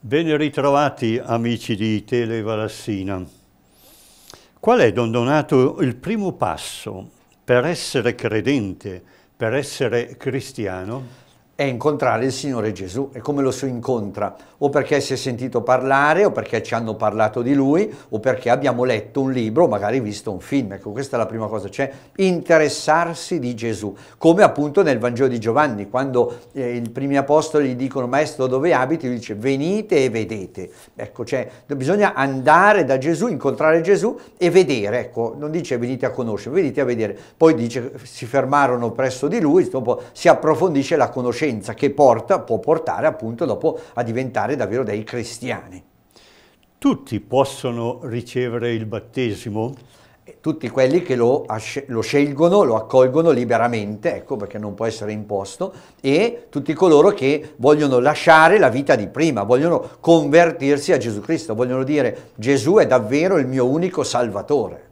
Ben ritrovati amici di Televalassina. Qual è, Don Donato, il primo passo per essere credente, per essere cristiano? è incontrare il Signore Gesù e come lo si incontra? O perché si è sentito parlare, o perché ci hanno parlato di Lui, o perché abbiamo letto un libro, magari visto un film. Ecco, questa è la prima cosa, cioè interessarsi di Gesù, come appunto nel Vangelo di Giovanni, quando eh, i primi apostoli gli dicono Maestro dove abiti? Lui dice venite e vedete. Ecco, cioè bisogna andare da Gesù, incontrare Gesù e vedere, ecco, non dice venite a conoscere, venite a vedere. Poi dice si fermarono presso di Lui, dopo si approfondisce la conoscenza conoscenza che porta, può portare appunto dopo a diventare davvero dei cristiani. Tutti possono ricevere il battesimo? Tutti quelli che lo, lo scelgono, lo accolgono liberamente, ecco perché non può essere imposto, e tutti coloro che vogliono lasciare la vita di prima, vogliono convertirsi a Gesù Cristo, vogliono dire Gesù è davvero il mio unico salvatore.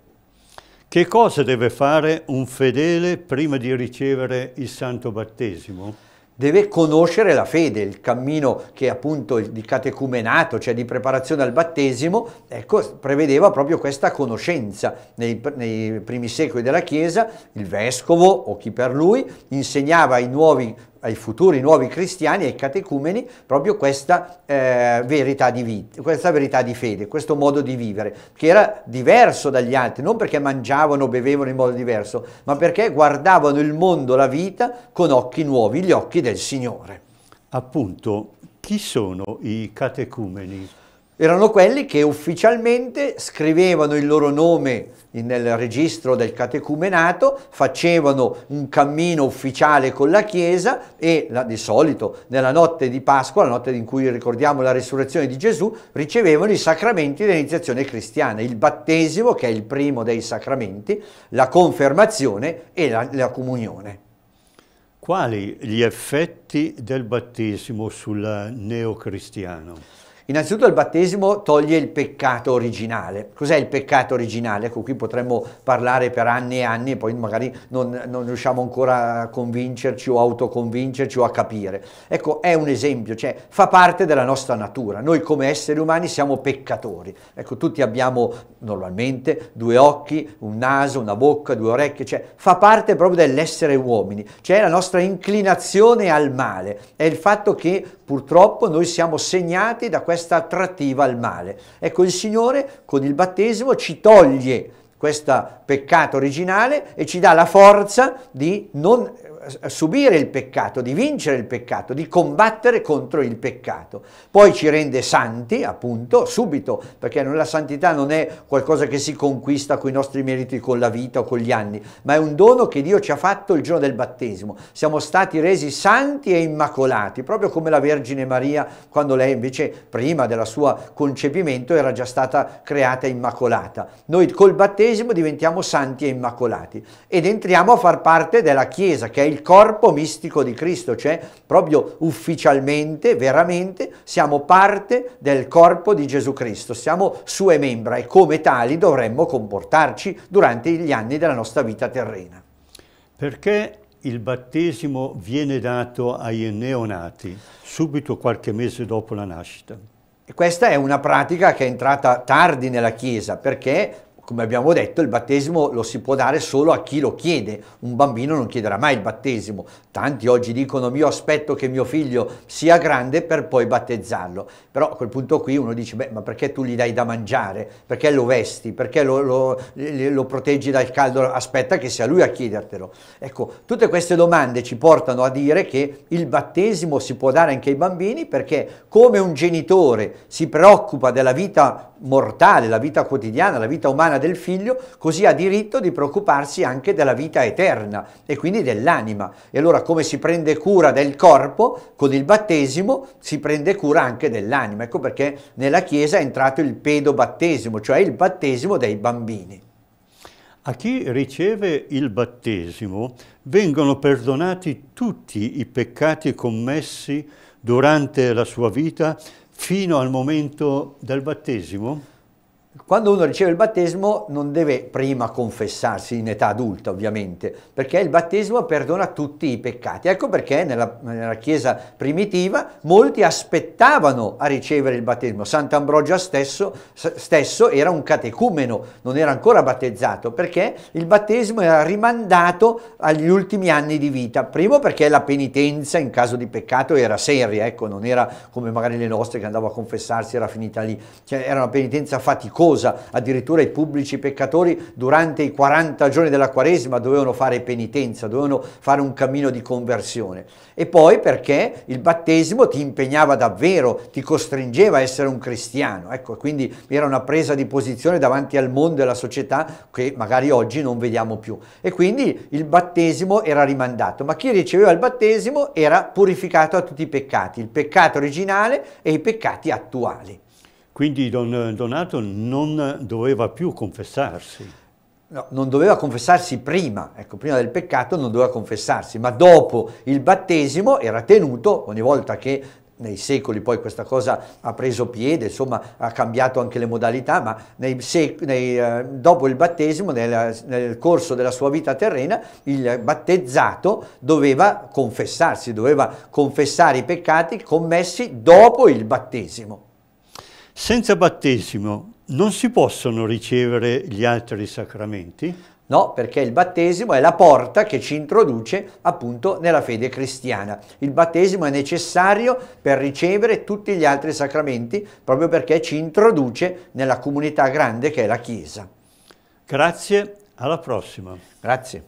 Che cosa deve fare un fedele prima di ricevere il santo battesimo? deve conoscere la fede, il cammino che appunto di catecumenato, cioè di preparazione al battesimo, ecco, prevedeva proprio questa conoscenza. Nei, nei primi secoli della Chiesa il vescovo o chi per lui insegnava ai nuovi ai futuri nuovi cristiani, ai catecumeni, proprio questa, eh, verità vita, questa, verità di fede, questo modo di vivere, che era diverso dagli altri, non perché mangiavano o bevevano in modo diverso, ma perché guardavano il mondo, la vita, con occhi nuovi, gli occhi del Signore. Appunto, chi sono i catecumeni? erano quelli che ufficialmente scrivevano il loro nome nel registro del catecumenato, facevano un cammino ufficiale con la Chiesa e la, di solito nella notte di Pasqua, la notte in cui ricordiamo la risurrezione di Gesù, ricevevano i sacramenti dell'iniziazione cristiana, il battesimo che è il primo dei sacramenti, la confermazione e la, la comunione. Quali gli effetti del battesimo sul neocristiano? Innanzitutto il battesimo toglie il peccato originale. Cos'è il peccato originale? Ecco, qui potremmo parlare per anni e anni e poi magari non, non riusciamo ancora a convincerci o autoconvincerci o a capire. Ecco, è un esempio, cioè fa parte della nostra natura. Noi come esseri umani siamo peccatori. Ecco, tutti abbiamo normalmente due occhi, un naso, una bocca, due orecchie, cioè fa parte proprio dell'essere uomini, cioè la nostra inclinazione al male. È il fatto che purtroppo noi siamo segnati da questo questa attrattiva al male. Ecco, il Signore con il battesimo ci toglie questo peccato originale e ci dà la forza di non subire il peccato, di vincere il peccato, di combattere contro il peccato. Poi ci rende santi, appunto, subito, perché la santità non è qualcosa che si conquista con i nostri meriti, con la vita o con gli anni, ma è un dono che Dio ci ha fatto il giorno del battesimo. Siamo stati resi santi e immacolati, proprio come la Vergine Maria, quando lei invece prima della sua concepimento era già stata creata immacolata. Noi col battesimo diventiamo santi e immacolati ed entriamo a far parte della Chiesa che è il corpo mistico di Cristo, cioè proprio ufficialmente, veramente, siamo parte del corpo di Gesù Cristo, siamo sue membra e come tali dovremmo comportarci durante gli anni della nostra vita terrena. Perché il battesimo viene dato ai neonati subito qualche mese dopo la nascita? Questa è una pratica che è entrata tardi nella Chiesa perché come abbiamo detto, il battesimo lo si può dare solo a chi lo chiede. Un bambino non chiederà mai il battesimo. Tanti oggi dicono io aspetto che mio figlio sia grande per poi battezzarlo. Però a quel punto qui uno dice, beh, ma perché tu gli dai da mangiare? Perché lo vesti? Perché lo, lo, lo proteggi dal caldo? Aspetta che sia lui a chiedertelo. Ecco, tutte queste domande ci portano a dire che il battesimo si può dare anche ai bambini perché come un genitore si preoccupa della vita mortale, la vita quotidiana, la vita umana del figlio, così ha diritto di preoccuparsi anche della vita eterna e quindi dell'anima. E allora come si prende cura del corpo con il battesimo, si prende cura anche dell'anima. Ecco perché nella Chiesa è entrato il pedobattesimo, cioè il battesimo dei bambini. A chi riceve il battesimo vengono perdonati tutti i peccati commessi durante la sua vita fino al momento del battesimo? Quando uno riceve il battesimo non deve prima confessarsi in età adulta ovviamente, perché il battesimo perdona tutti i peccati. Ecco perché nella, nella Chiesa primitiva molti aspettavano a ricevere il battesimo. Sant'Ambrogio stesso, stesso era un catecumeno, non era ancora battezzato, perché il battesimo era rimandato agli ultimi anni di vita. Primo perché la penitenza in caso di peccato era seria, ecco, non era come magari le nostre che andavano a confessarsi, era finita lì, cioè, era una penitenza faticosa ossa, addirittura i pubblici peccatori durante i 40 giorni della Quaresima dovevano fare penitenza, dovevano fare un cammino di conversione. E poi perché il battesimo ti impegnava davvero, ti costringeva a essere un cristiano. Ecco, quindi era una presa di posizione davanti al mondo e alla società che magari oggi non vediamo più. E quindi il battesimo era rimandato, ma chi riceveva il battesimo era purificato a tutti i peccati, il peccato originale e i peccati attuali. Quindi Don eh, Donato non doveva più confessarsi. No, non doveva confessarsi prima, ecco, prima del peccato non doveva confessarsi, ma dopo il battesimo era tenuto, ogni volta che nei secoli poi questa cosa ha preso piede, insomma ha cambiato anche le modalità, ma nei nei, eh, dopo il battesimo, nel, nel, corso della sua vita terrena, il battezzato doveva confessarsi, doveva confessare i peccati commessi dopo il battesimo. Senza battesimo non si possono ricevere gli altri sacramenti? No, perché il battesimo è la porta che ci introduce appunto nella fede cristiana. Il battesimo è necessario per ricevere tutti gli altri sacramenti, proprio perché ci introduce nella comunità grande che è la Chiesa. Grazie, alla prossima. Grazie.